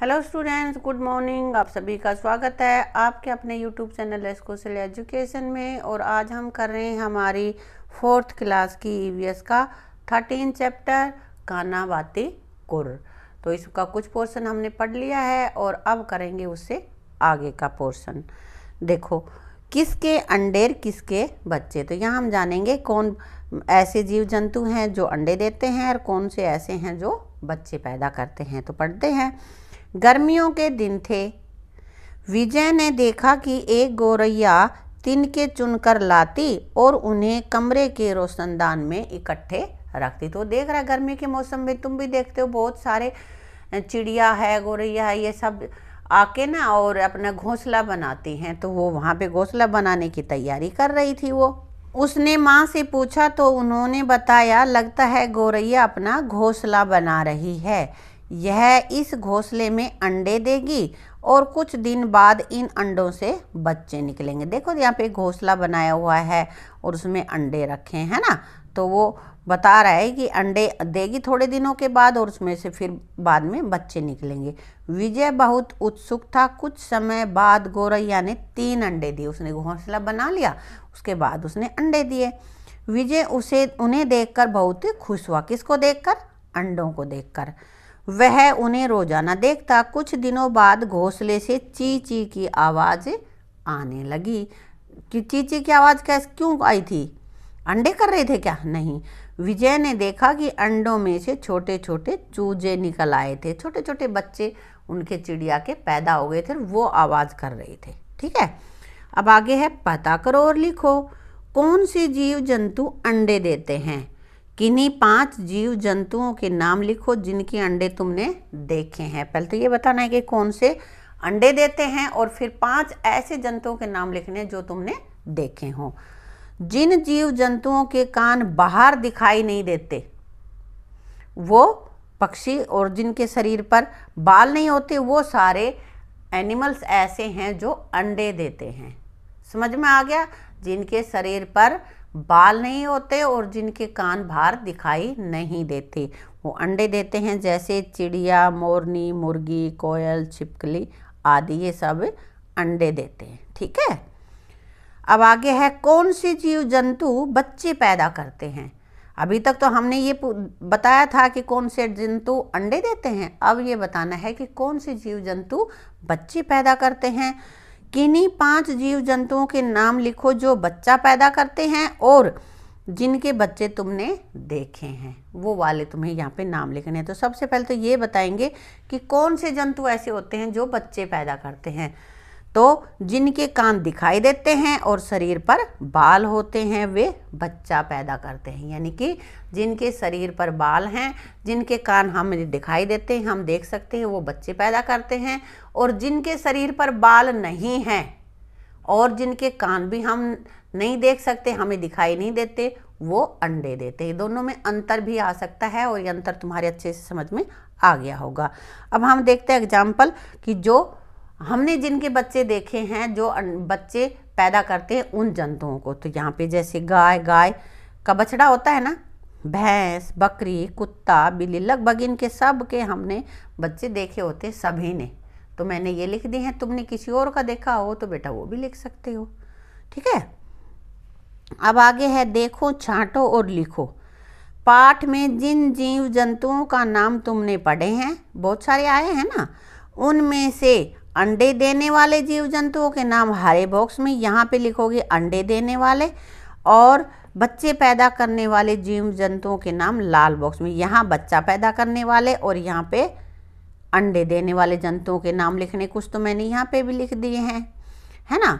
hello students good morning आप सभी का स्वागत है आपके अपने यूट्यूब चैनल एस्कोसल एजुकेशन में और आज हम कर रहे हैं हमारी फोर्थ क्लास की ईवीएस e का थर्टीन चैप्टर काना वाते कुर तो इसका कुछ पोर्शन हमने पढ़ लिया है और अब करेंगे उससे आगे का पोर्शन देखो किसके अंडेर किसके बच्चे तो यहाँ हम जानेंगे कौन ऐसे जीव जंतु हैं जो अंडे देते हैं और कौन से ऐसे हैं जो बच्चे पैदा करते हैं तो पढ़ते हैं गर्मियों के दिन थे विजय ने देखा कि एक गौरैया तिनके चुनकर लाती और उन्हें कमरे के रोशनदान में इकट्ठे रखती तो देख रहा गर्मी के मौसम में तुम भी देखते हो बहुत सारे चिड़िया है गोरैया है ये सब आके ना और अपना घोंसला बनाती हैं तो वो वहाँ पे घोंसला बनाने की तैयारी कर रही थी वो उसने माँ से पूछा तो उन्होंने बताया लगता है गौरैया अपना घोंसला बना रही है यह इस घोंसले में अंडे देगी और कुछ दिन बाद इन अंडों से बच्चे निकलेंगे देखो यहाँ पे घोंसला बनाया हुआ है और उसमें अंडे रखे हैं ना तो वो बता रहा है कि अंडे देगी थोड़े दिनों के बाद और उसमें से फिर बाद में बच्चे निकलेंगे विजय बहुत उत्सुक था कुछ समय बाद गोरैया ने तीन अंडे दिए उसने घोंसला बना लिया उसके बाद उसने अंडे दिए विजय उसे उन्हें देखकर बहुत ही खुश हुआ किसको देखकर अंडों को देखकर वह उन्हें रोजाना देखता कुछ दिनों बाद घोंसले से ची ची की आवाज़ आने लगी कि ची ची की आवाज़ कैसे क्यों आई थी अंडे कर रहे थे क्या नहीं विजय ने देखा कि अंडों में से छोटे छोटे चूजे निकल आए थे छोटे छोटे बच्चे उनके चिड़िया के पैदा हो गए थे वो आवाज़ कर रहे थे ठीक है अब आगे है पता करो और लिखो कौन से जीव जंतु अंडे देते हैं किन्हीं पांच जीव जंतुओं के नाम लिखो जिनके अंडे तुमने देखे हैं पहले तो ये बताना है कि कौन से अंडे देते हैं और फिर पांच ऐसे जंतुओं के नाम लिखने जो तुमने देखे हों जिन जीव जंतुओं के कान बाहर दिखाई नहीं देते वो पक्षी और जिनके शरीर पर बाल नहीं होते वो सारे एनिमल्स ऐसे हैं जो अंडे देते हैं समझ में आ गया जिनके शरीर पर बाल नहीं होते और जिनके कान बाहर दिखाई नहीं देते वो अंडे देते हैं जैसे चिड़िया मोरनी मुर्गी कोयल छिपकली आदि ये सब अंडे देते हैं ठीक है अब आगे है कौन से जीव जंतु बच्चे पैदा करते हैं अभी तक तो हमने ये बताया था कि कौन से जंतु अंडे देते हैं अब ये बताना है कि कौन से जीव जंतु बच्चे पैदा करते हैं किन्हीं पांच जीव जंतुओं के नाम लिखो जो बच्चा पैदा करते हैं और जिनके बच्चे तुमने देखे हैं वो वाले तुम्हें यहाँ पे नाम लिखने हैं तो सबसे पहले तो ये बताएंगे कि कौन से जंतु ऐसे होते हैं जो बच्चे पैदा करते हैं तो जिनके कान दिखाई देते हैं और शरीर पर बाल होते हैं वे बच्चा पैदा करते हैं यानी कि जिनके शरीर पर बाल हैं जिनके कान हम दिखाई देते हैं हम देख सकते हैं वो बच्चे पैदा करते हैं और जिनके शरीर पर बाल नहीं हैं और जिनके कान भी हम नहीं देख सकते हमें दिखाई नहीं देते वो अंडे देते हैं दोनों में अंतर भी आ सकता है और ये अंतर तुम्हारे अच्छे से समझ में आ गया होगा अब हम देखते हैं एग्जाम्पल कि जो हमने जिनके बच्चे देखे हैं जो बच्चे पैदा करते हैं उन जंतुओं को तो यहाँ पे जैसे गाय गाय का बछड़ा होता है ना भैंस बकरी कुत्ता बिल्ली लगभग इनके सब के हमने बच्चे देखे होते सभी ने तो मैंने ये लिख दी है तुमने किसी और का देखा हो तो बेटा वो भी लिख सकते हो ठीक है अब आगे है देखो छांटो और लिखो पाठ में जिन जीव जंतुओं का नाम तुमने पढ़े हैं बहुत सारे आए हैं ना उनमें से अंडे देने वाले जीव जंतुओं के नाम हरे बॉक्स में यहाँ पे लिखोगे अंडे देने वाले और बच्चे पैदा करने वाले जीव जंतुओं के नाम लाल बॉक्स में यहाँ बच्चा पैदा करने वाले और यहाँ पे अंडे देने वाले जंतुओं के नाम लिखने कुछ तो मैंने यहाँ पे भी लिख दिए हैं है ना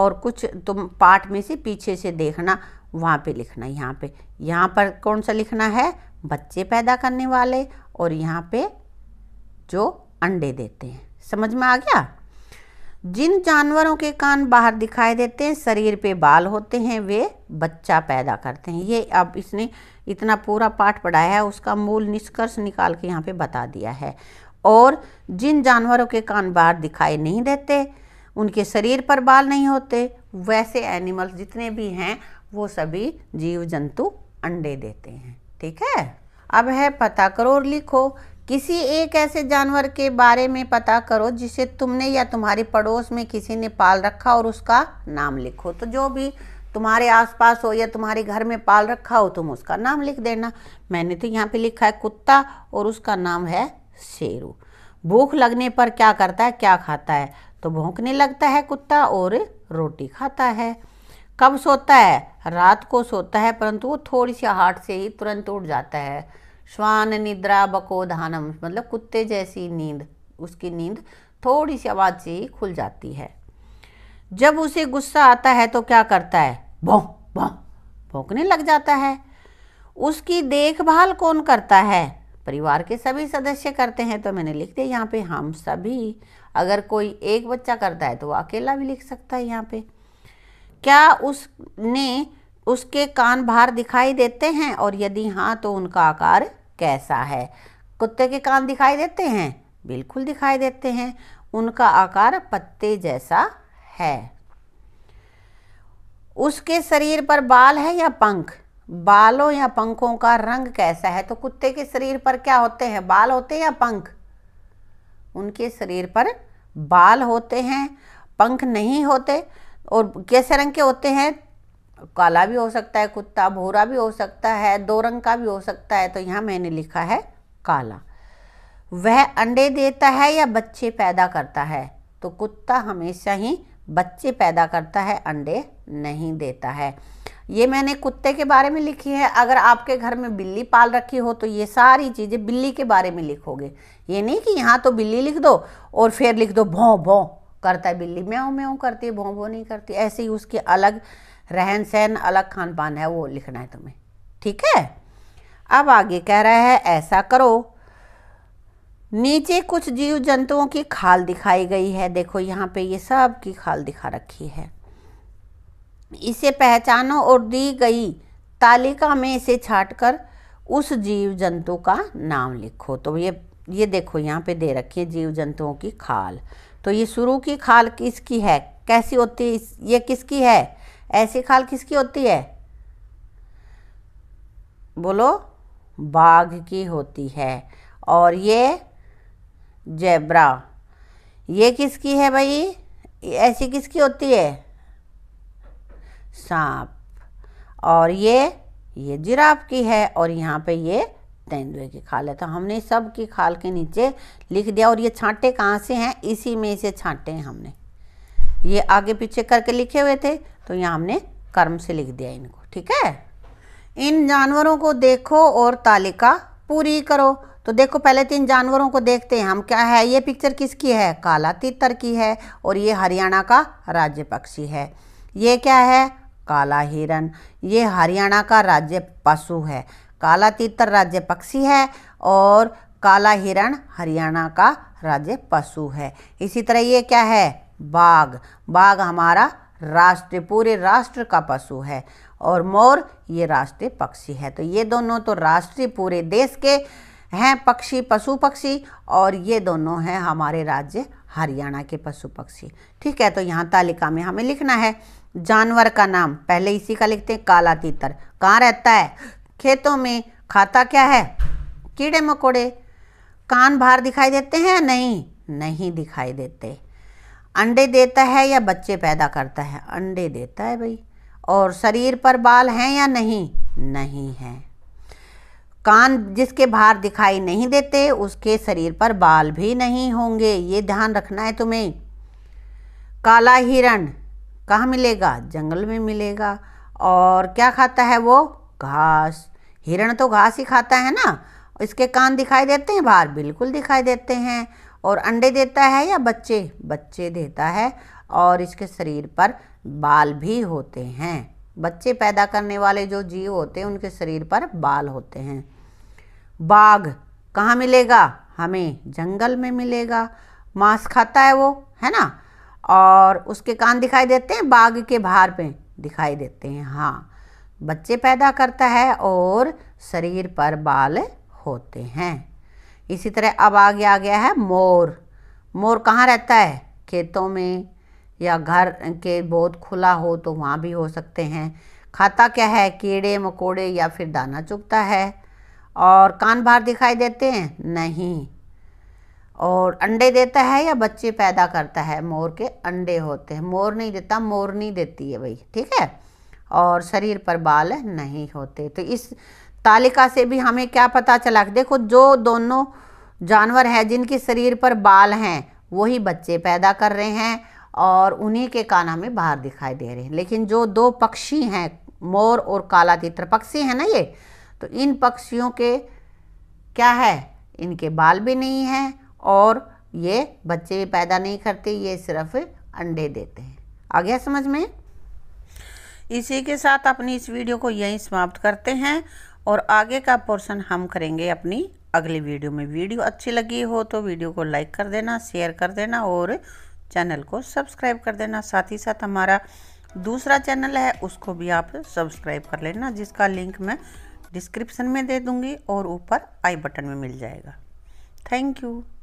और कुछ तुम पार्ट में से पीछे से देखना वहाँ पे लिखना यहाँ पे यहाँ पर कौन सा लिखना है बच्चे पैदा करने वाले और यहाँ पे जो अंडे देते हैं समझ में आ गया जिन जानवरों के कान बाहर दिखाई देते हैं शरीर पे बाल होते हैं वे बच्चा पैदा करते हैं ये अब इसने इतना पूरा पाठ पढ़ाया है उसका मूल निष्कर्ष निकाल के यहाँ पे बता दिया है और जिन जानवरों के कान बाहर दिखाई नहीं देते उनके शरीर पर बाल नहीं होते वैसे एनिमल्स जितने भी हैं वो सभी जीव जंतु अंडे देते हैं ठीक है अब है पता करो और लिखो किसी एक ऐसे जानवर के बारे में पता करो जिसे तुमने या तुम्हारे पड़ोस में किसी ने पाल रखा और उसका नाम लिखो तो जो भी तुम्हारे आसपास हो या तुम्हारे घर में पाल रखा हो तुम उसका नाम लिख देना मैंने तो यहाँ पे लिखा है कुत्ता और उसका नाम है शेरू भूख लगने पर क्या करता है क्या खाता है तो भूखने लगता है कुत्ता और रोटी खाता है कब सोता है रात को सोता है परंतु वो थोड़ी सी हाट से ही तुरंत उठ जाता है श्वान निद्रा बको धानम मतलब कुत्ते जैसी नींद उसकी नींद थोड़ी सी आवाज़ से ही खुल जाती है जब उसे गुस्सा आता है तो क्या करता है भौ भौ भौंकने लग जाता है उसकी देखभाल कौन करता है परिवार के सभी सदस्य करते हैं तो मैंने लिख दिया यहाँ पे हम सभी अगर कोई एक बच्चा करता है तो वो अकेला भी लिख सकता है यहाँ पे क्या उसने उसके कान बाहर दिखाई देते हैं और यदि हाँ तो उनका आकार कैसा है कुत्ते के कान दिखाई देते हैं बिल्कुल दिखाई देते हैं उनका आकार पत्ते जैसा है उसके शरीर पर बाल है या पंख बालों या पंखों का रंग कैसा है तो कुत्ते के शरीर पर क्या होते हैं बाल होते हैं या पंख उनके शरीर पर बाल होते हैं पंख नहीं होते और कैसे रंग के होते हैं काला भी हो सकता है कुत्ता भूरा भी हो सकता है दो रंग का भी हो सकता है तो यहाँ मैंने लिखा है काला वह अंडे देता है या बच्चे पैदा करता है तो कुत्ता हमेशा ही बच्चे पैदा करता है अंडे नहीं देता है ये मैंने कुत्ते के बारे में लिखी है अगर आपके घर में बिल्ली पाल रखी हो तो ये सारी चीज़ें बिल्ली के बारे में लिखोगे ये नहीं कि यहाँ तो बिल्ली लिख दो और फिर लिख दो भों भों करता है बिल्ली म्याओ म्याओ करती है भों भों नहीं करती ऐसे ही उसके अलग रहन सहन अलग खान पान है वो लिखना है तुम्हें ठीक है अब आगे कह रहा है ऐसा करो नीचे कुछ जीव जंतुओं की खाल दिखाई गई है देखो यहाँ पे ये सब की खाल दिखा रखी है इसे पहचानो और दी गई तालिका में इसे कर उस जीव जंतु का नाम लिखो तो ये ये देखो यहाँ पे दे रखी है जीव जंतुओं की खाल तो ये शुरू की खाल किसकी है कैसी होती है ये किसकी है ऐसी खाल किसकी होती है बोलो बाघ की होती है और ये जेब्रा ये किसकी है भाई ऐसी किसकी होती है सांप और ये ये जिराफ की है और यहाँ पे ये तेंदुए की खाल है तो हमने सब की खाल के नीचे लिख दिया और ये छांटे कहाँ से हैं इसी में से छांटे हैं हमने ये आगे पीछे करके लिखे हुए थे तो यहाँ हमने कर्म से लिख दिया इनको ठीक है इन जानवरों को देखो और तालिका पूरी करो तो देखो पहले तीन जानवरों को देखते हैं हम क्या है ये पिक्चर किसकी है काला तीतर की है और ये हरियाणा का राज्य पक्षी है ये क्या है काला हिरण ये हरियाणा का राज्य पशु है काला तीतर राज्य पक्षी है और काला हिरण हरियाणा का राज्य पशु है इसी तरह ये क्या है बाघ बाघ हमारा राष्ट्र पूरे राष्ट्र का पशु है और मोर ये राष्ट्रीय पक्षी है तो ये दोनों तो राष्ट्रीय पूरे देश के हैं पक्षी पशु पक्षी और ये दोनों हैं हमारे राज्य हरियाणा के पशु पक्षी ठीक है तो यहाँ तालिका में हमें लिखना है जानवर का नाम पहले इसी का लिखते हैं काला तीतर कहाँ रहता है खेतों में खाता क्या है कीड़े मकोड़े कान बाहर दिखाई देते हैं या नहीं नहीं दिखाई देते अंडे देता है या बच्चे पैदा करता है अंडे देता है भाई और शरीर पर बाल हैं या नहीं नहीं हैं कान जिसके बाहर दिखाई नहीं देते उसके शरीर पर बाल भी नहीं होंगे ये ध्यान रखना है तुम्हें काला हिरण कहाँ मिलेगा जंगल में मिलेगा और क्या खाता है वो घास हिरण तो घास ही खाता है ना इसके कान दिखाई देते हैं बाहर बिल्कुल दिखाई देते हैं और अंडे देता है या बच्चे बच्चे देता है और इसके शरीर पर बाल भी होते हैं बच्चे पैदा करने वाले जो जीव होते हैं उनके शरीर पर बाल होते हैं बाघ कहाँ मिलेगा हमें जंगल में मिलेगा मांस खाता है वो है ना और उसके कान दिखाई देते हैं बाघ के बाहर पे दिखाई देते हैं हाँ बच्चे पैदा करता है और शरीर पर बाल होते हैं इसी तरह अब आगे आ गया है मोर मोर कहाँ रहता है खेतों में या घर के बहुत खुला हो तो वहाँ भी हो सकते हैं खाता क्या है कीड़े मकोड़े या फिर दाना चुगता है और कान बाहर दिखाई देते हैं नहीं और अंडे देता है या बच्चे पैदा करता है मोर के अंडे होते हैं मोर नहीं देता मोर नहीं देती है भाई ठीक है और शरीर पर बाल नहीं होते तो इस तालिका से भी हमें क्या पता चला देखो जो दोनों जानवर हैं जिनके शरीर पर बाल हैं वही बच्चे पैदा कर रहे हैं और उन्हीं के कान हमें बाहर दिखाई दे रहे हैं लेकिन जो दो पक्षी हैं मोर और काला तित्र पक्षी है ना ये तो इन पक्षियों के क्या है इनके बाल भी नहीं हैं और ये बच्चे भी पैदा नहीं करते ये सिर्फ अंडे देते हैं आ गया समझ में इसी के साथ अपनी इस वीडियो को यहीं समाप्त करते हैं और आगे का पोर्सन हम करेंगे अपनी अगली वीडियो में वीडियो अच्छी लगी हो तो वीडियो को लाइक कर देना शेयर कर देना और चैनल को सब्सक्राइब कर देना साथ ही साथ हमारा दूसरा चैनल है उसको भी आप सब्सक्राइब कर लेना जिसका लिंक मैं डिस्क्रिप्शन में दे दूँगी और ऊपर आई बटन में मिल जाएगा थैंक यू